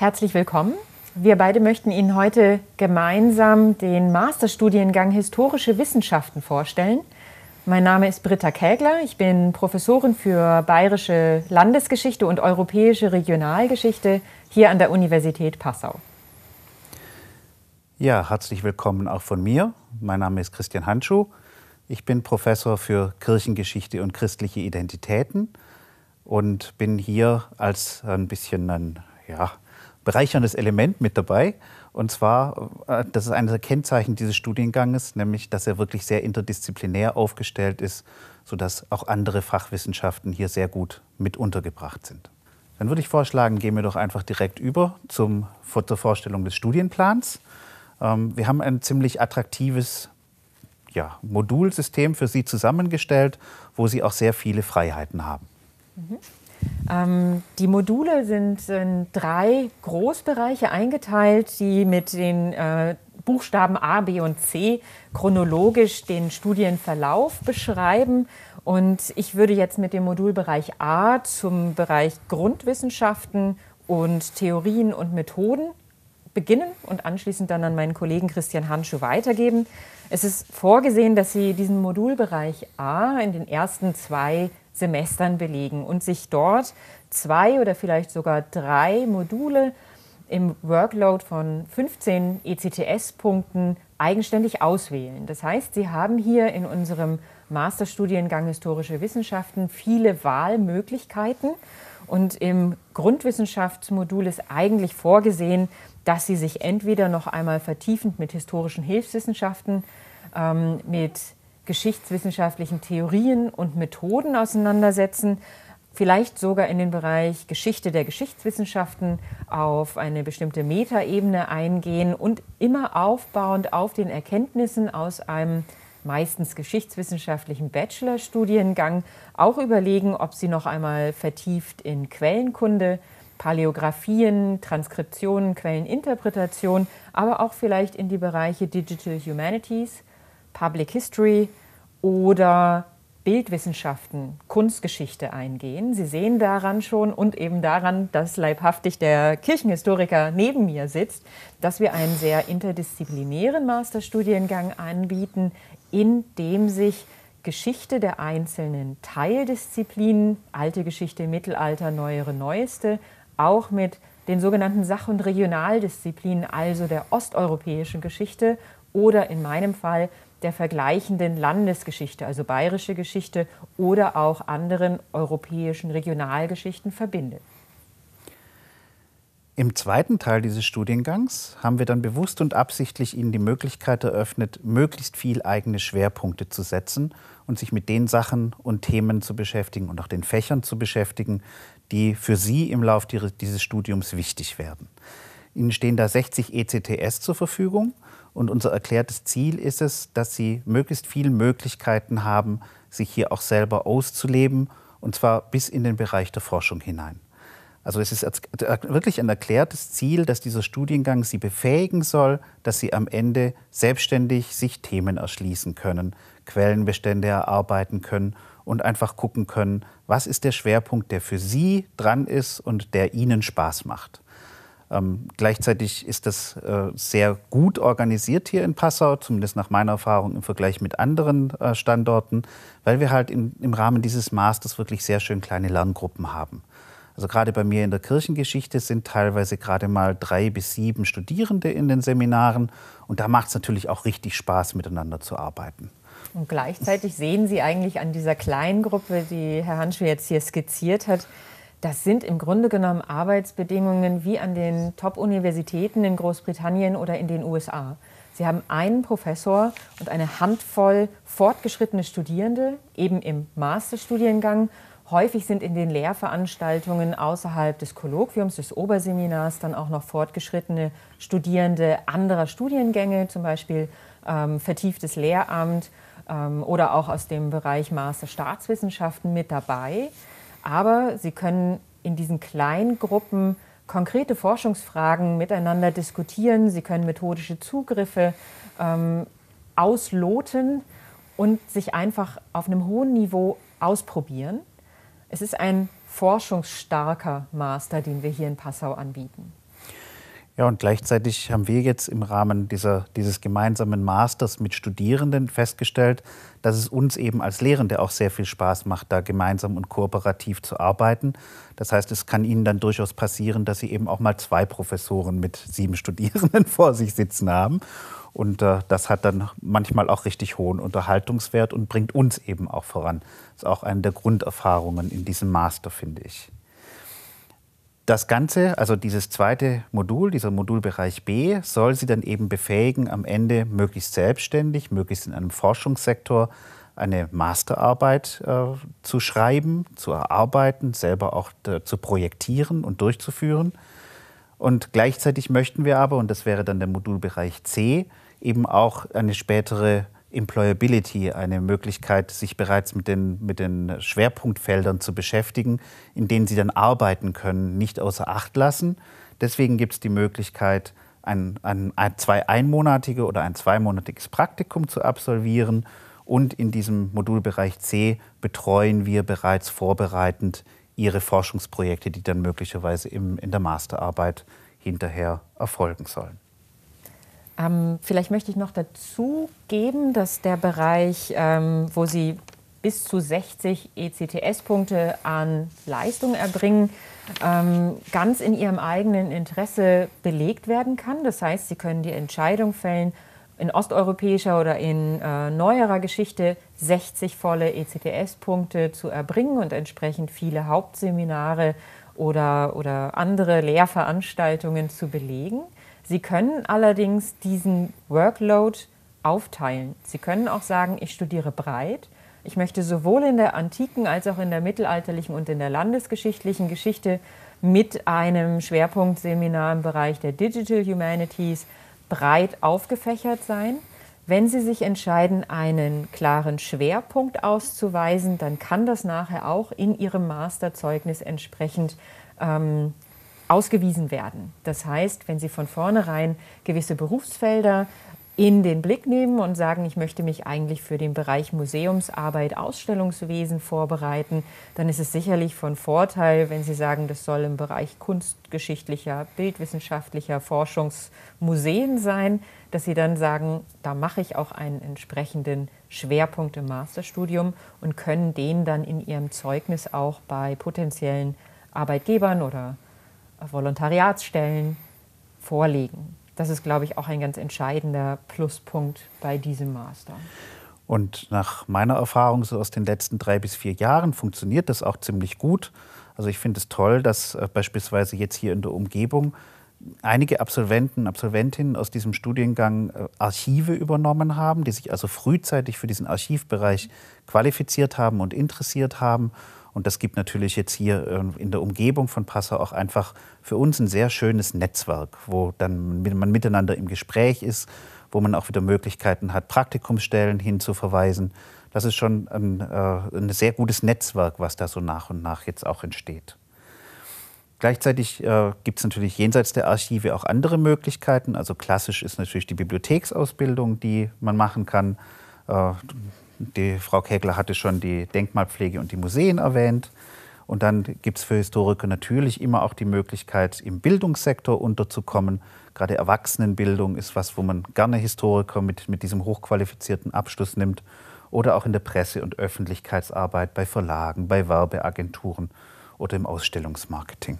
Herzlich willkommen. Wir beide möchten Ihnen heute gemeinsam den Masterstudiengang Historische Wissenschaften vorstellen. Mein Name ist Britta Kägler. Ich bin Professorin für bayerische Landesgeschichte und europäische Regionalgeschichte hier an der Universität Passau. Ja, herzlich willkommen auch von mir. Mein Name ist Christian Handschuh. Ich bin Professor für Kirchengeschichte und christliche Identitäten und bin hier als ein bisschen ein ja, bereicherndes Element mit dabei. Und zwar, äh, das ist eines der Kennzeichen dieses Studienganges, nämlich, dass er wirklich sehr interdisziplinär aufgestellt ist, sodass auch andere Fachwissenschaften hier sehr gut mit untergebracht sind. Dann würde ich vorschlagen, gehen wir doch einfach direkt über zum, zur Vorstellung des Studienplans. Ähm, wir haben ein ziemlich attraktives ja, Modulsystem für Sie zusammengestellt, wo Sie auch sehr viele Freiheiten haben. Mhm. Ähm, die Module sind in drei Großbereiche eingeteilt, die mit den äh, Buchstaben A, B und C chronologisch den Studienverlauf beschreiben. Und ich würde jetzt mit dem Modulbereich A zum Bereich Grundwissenschaften und Theorien und Methoden beginnen und anschließend dann an meinen Kollegen Christian Hanschuh weitergeben. Es ist vorgesehen, dass Sie diesen Modulbereich A in den ersten zwei Semestern belegen und sich dort zwei oder vielleicht sogar drei Module im Workload von 15 ECTS-Punkten eigenständig auswählen. Das heißt, Sie haben hier in unserem Masterstudiengang Historische Wissenschaften viele Wahlmöglichkeiten und im Grundwissenschaftsmodul ist eigentlich vorgesehen, dass Sie sich entweder noch einmal vertiefend mit historischen Hilfswissenschaften, ähm, mit geschichtswissenschaftlichen Theorien und Methoden auseinandersetzen, vielleicht sogar in den Bereich Geschichte der Geschichtswissenschaften auf eine bestimmte Metaebene eingehen und immer aufbauend auf den Erkenntnissen aus einem meistens geschichtswissenschaftlichen Bachelorstudiengang auch überlegen, ob sie noch einmal vertieft in Quellenkunde, Paläographien, Transkriptionen, Quelleninterpretation, aber auch vielleicht in die Bereiche Digital Humanities, Public History, oder Bildwissenschaften, Kunstgeschichte eingehen. Sie sehen daran schon und eben daran, dass leibhaftig der Kirchenhistoriker neben mir sitzt, dass wir einen sehr interdisziplinären Masterstudiengang anbieten, in dem sich Geschichte der einzelnen Teildisziplinen, alte Geschichte, Mittelalter, neuere, neueste, auch mit den sogenannten Sach- und Regionaldisziplinen, also der osteuropäischen Geschichte oder in meinem Fall der vergleichenden Landesgeschichte, also bayerische Geschichte oder auch anderen europäischen Regionalgeschichten verbindet. Im zweiten Teil dieses Studiengangs haben wir dann bewusst und absichtlich Ihnen die Möglichkeit eröffnet, möglichst viel eigene Schwerpunkte zu setzen und sich mit den Sachen und Themen zu beschäftigen und auch den Fächern zu beschäftigen, die für Sie im Laufe dieses Studiums wichtig werden. Ihnen stehen da 60 ECTS zur Verfügung und unser erklärtes Ziel ist es, dass sie möglichst viele Möglichkeiten haben, sich hier auch selber auszuleben, und zwar bis in den Bereich der Forschung hinein. Also es ist äh, wirklich ein erklärtes Ziel, dass dieser Studiengang sie befähigen soll, dass sie am Ende selbstständig sich Themen erschließen können, Quellenbestände erarbeiten können und einfach gucken können, was ist der Schwerpunkt, der für sie dran ist und der ihnen Spaß macht. Ähm, gleichzeitig ist das äh, sehr gut organisiert hier in Passau, zumindest nach meiner Erfahrung im Vergleich mit anderen äh, Standorten, weil wir halt im, im Rahmen dieses Masters wirklich sehr schön kleine Lerngruppen haben. Also gerade bei mir in der Kirchengeschichte sind teilweise gerade mal drei bis sieben Studierende in den Seminaren und da macht es natürlich auch richtig Spaß, miteinander zu arbeiten. Und gleichzeitig sehen Sie eigentlich an dieser kleinen Gruppe, die Herr Hanschel jetzt hier skizziert hat, das sind im Grunde genommen Arbeitsbedingungen wie an den Top-Universitäten in Großbritannien oder in den USA. Sie haben einen Professor und eine Handvoll fortgeschrittene Studierende, eben im Masterstudiengang. Häufig sind in den Lehrveranstaltungen außerhalb des Kolloquiums, des Oberseminars dann auch noch fortgeschrittene Studierende anderer Studiengänge, zum Beispiel ähm, vertieftes Lehramt ähm, oder auch aus dem Bereich Master Staatswissenschaften mit dabei aber sie können in diesen kleinen Gruppen konkrete Forschungsfragen miteinander diskutieren, sie können methodische Zugriffe ähm, ausloten und sich einfach auf einem hohen Niveau ausprobieren. Es ist ein forschungsstarker Master, den wir hier in Passau anbieten. Ja, und gleichzeitig haben wir jetzt im Rahmen dieser, dieses gemeinsamen Masters mit Studierenden festgestellt, dass es uns eben als Lehrende auch sehr viel Spaß macht, da gemeinsam und kooperativ zu arbeiten. Das heißt, es kann Ihnen dann durchaus passieren, dass Sie eben auch mal zwei Professoren mit sieben Studierenden vor sich sitzen haben. Und äh, das hat dann manchmal auch richtig hohen Unterhaltungswert und bringt uns eben auch voran. Das ist auch eine der Grunderfahrungen in diesem Master, finde ich das Ganze, also dieses zweite Modul, dieser Modulbereich B, soll sie dann eben befähigen, am Ende möglichst selbstständig, möglichst in einem Forschungssektor eine Masterarbeit äh, zu schreiben, zu erarbeiten, selber auch äh, zu projektieren und durchzuführen. Und gleichzeitig möchten wir aber, und das wäre dann der Modulbereich C, eben auch eine spätere Employability, eine Möglichkeit, sich bereits mit den, mit den Schwerpunktfeldern zu beschäftigen, in denen sie dann arbeiten können, nicht außer Acht lassen. Deswegen gibt es die Möglichkeit, ein, ein, ein zwei einmonatige oder ein zweimonatiges Praktikum zu absolvieren. Und in diesem Modulbereich C betreuen wir bereits vorbereitend ihre Forschungsprojekte, die dann möglicherweise im, in der Masterarbeit hinterher erfolgen sollen. Ähm, vielleicht möchte ich noch dazu geben, dass der Bereich, ähm, wo Sie bis zu 60 ECTS-Punkte an Leistung erbringen, ähm, ganz in Ihrem eigenen Interesse belegt werden kann. Das heißt, Sie können die Entscheidung fällen, in osteuropäischer oder in äh, neuerer Geschichte 60 volle ECTS-Punkte zu erbringen und entsprechend viele Hauptseminare oder, oder andere Lehrveranstaltungen zu belegen. Sie können allerdings diesen Workload aufteilen. Sie können auch sagen, ich studiere breit. Ich möchte sowohl in der antiken als auch in der mittelalterlichen und in der landesgeschichtlichen Geschichte mit einem Schwerpunktseminar im Bereich der Digital Humanities breit aufgefächert sein. Wenn Sie sich entscheiden, einen klaren Schwerpunkt auszuweisen, dann kann das nachher auch in Ihrem Masterzeugnis entsprechend ähm, ausgewiesen werden. Das heißt, wenn Sie von vornherein gewisse Berufsfelder in den Blick nehmen und sagen, ich möchte mich eigentlich für den Bereich Museumsarbeit, Ausstellungswesen vorbereiten, dann ist es sicherlich von Vorteil, wenn Sie sagen, das soll im Bereich kunstgeschichtlicher, bildwissenschaftlicher Forschungsmuseen sein, dass Sie dann sagen, da mache ich auch einen entsprechenden Schwerpunkt im Masterstudium und können den dann in Ihrem Zeugnis auch bei potenziellen Arbeitgebern oder Volontariatsstellen vorlegen. Das ist, glaube ich, auch ein ganz entscheidender Pluspunkt bei diesem Master. Und nach meiner Erfahrung so aus den letzten drei bis vier Jahren funktioniert das auch ziemlich gut. Also ich finde es toll, dass äh, beispielsweise jetzt hier in der Umgebung einige Absolventen, Absolventinnen aus diesem Studiengang äh, Archive übernommen haben, die sich also frühzeitig für diesen Archivbereich qualifiziert haben und interessiert haben. Und das gibt natürlich jetzt hier äh, in der Umgebung von Passau auch einfach für uns ein sehr schönes Netzwerk, wo dann man miteinander im Gespräch ist, wo man auch wieder Möglichkeiten hat, Praktikumsstellen hinzuverweisen. Das ist schon ein, äh, ein sehr gutes Netzwerk, was da so nach und nach jetzt auch entsteht. Gleichzeitig äh, gibt es natürlich jenseits der Archive auch andere Möglichkeiten. Also klassisch ist natürlich die Bibliotheksausbildung, die man machen kann. Äh, die Frau Kegler hatte schon die Denkmalpflege und die Museen erwähnt. Und dann gibt es für Historiker natürlich immer auch die Möglichkeit, im Bildungssektor unterzukommen. Gerade Erwachsenenbildung ist was, wo man gerne Historiker mit, mit diesem hochqualifizierten Abschluss nimmt. Oder auch in der Presse- und Öffentlichkeitsarbeit, bei Verlagen, bei Werbeagenturen oder im Ausstellungsmarketing.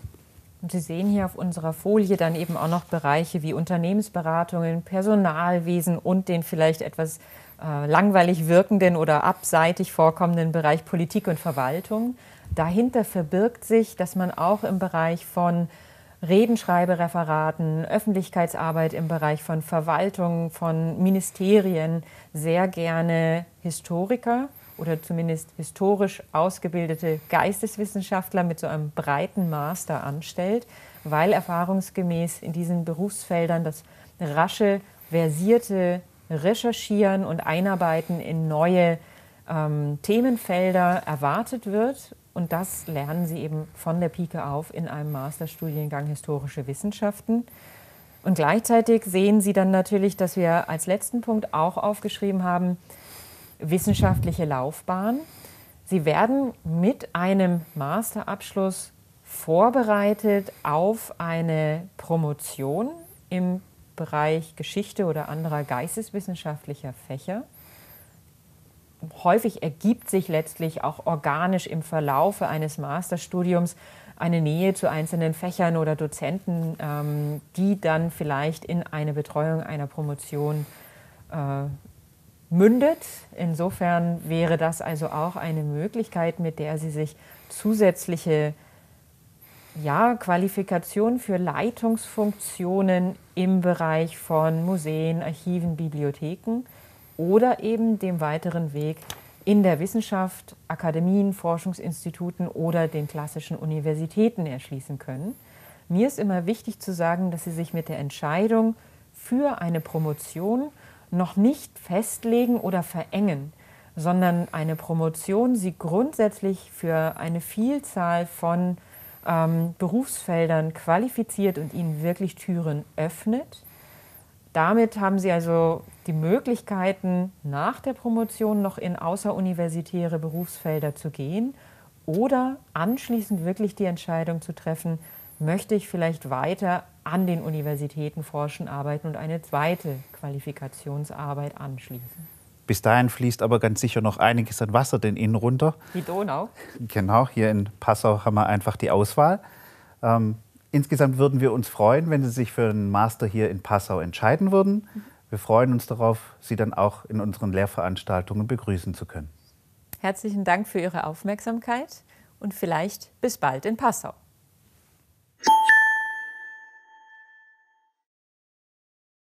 Und Sie sehen hier auf unserer Folie dann eben auch noch Bereiche wie Unternehmensberatungen, Personalwesen und den vielleicht etwas äh, langweilig wirkenden oder abseitig vorkommenden Bereich Politik und Verwaltung. Dahinter verbirgt sich, dass man auch im Bereich von Redenschreibereferaten, Öffentlichkeitsarbeit im Bereich von Verwaltung, von Ministerien sehr gerne Historiker oder zumindest historisch ausgebildete Geisteswissenschaftler mit so einem breiten Master anstellt, weil erfahrungsgemäß in diesen Berufsfeldern das rasche, versierte Recherchieren und Einarbeiten in neue ähm, Themenfelder erwartet wird. Und das lernen sie eben von der Pike auf in einem Masterstudiengang Historische Wissenschaften. Und gleichzeitig sehen Sie dann natürlich, dass wir als letzten Punkt auch aufgeschrieben haben, wissenschaftliche Laufbahn. Sie werden mit einem Masterabschluss vorbereitet auf eine Promotion im Bereich Geschichte oder anderer geisteswissenschaftlicher Fächer. Häufig ergibt sich letztlich auch organisch im Verlaufe eines Masterstudiums eine Nähe zu einzelnen Fächern oder Dozenten, ähm, die dann vielleicht in eine Betreuung einer Promotion äh, mündet. Insofern wäre das also auch eine Möglichkeit, mit der Sie sich zusätzliche ja, Qualifikation für Leitungsfunktionen im Bereich von Museen, Archiven, Bibliotheken oder eben dem weiteren Weg in der Wissenschaft, Akademien, Forschungsinstituten oder den klassischen Universitäten erschließen können. Mir ist immer wichtig zu sagen, dass Sie sich mit der Entscheidung für eine Promotion noch nicht festlegen oder verengen, sondern eine Promotion sie grundsätzlich für eine Vielzahl von ähm, Berufsfeldern qualifiziert und ihnen wirklich Türen öffnet. Damit haben sie also die Möglichkeiten, nach der Promotion noch in außeruniversitäre Berufsfelder zu gehen oder anschließend wirklich die Entscheidung zu treffen, möchte ich vielleicht weiter an den Universitäten forschen, arbeiten und eine zweite Qualifikationsarbeit anschließen. Bis dahin fließt aber ganz sicher noch einiges an Wasser den Inn runter. Die Donau. Genau, hier in Passau haben wir einfach die Auswahl. Ähm, insgesamt würden wir uns freuen, wenn Sie sich für einen Master hier in Passau entscheiden würden. Wir freuen uns darauf, Sie dann auch in unseren Lehrveranstaltungen begrüßen zu können. Herzlichen Dank für Ihre Aufmerksamkeit und vielleicht bis bald in Passau.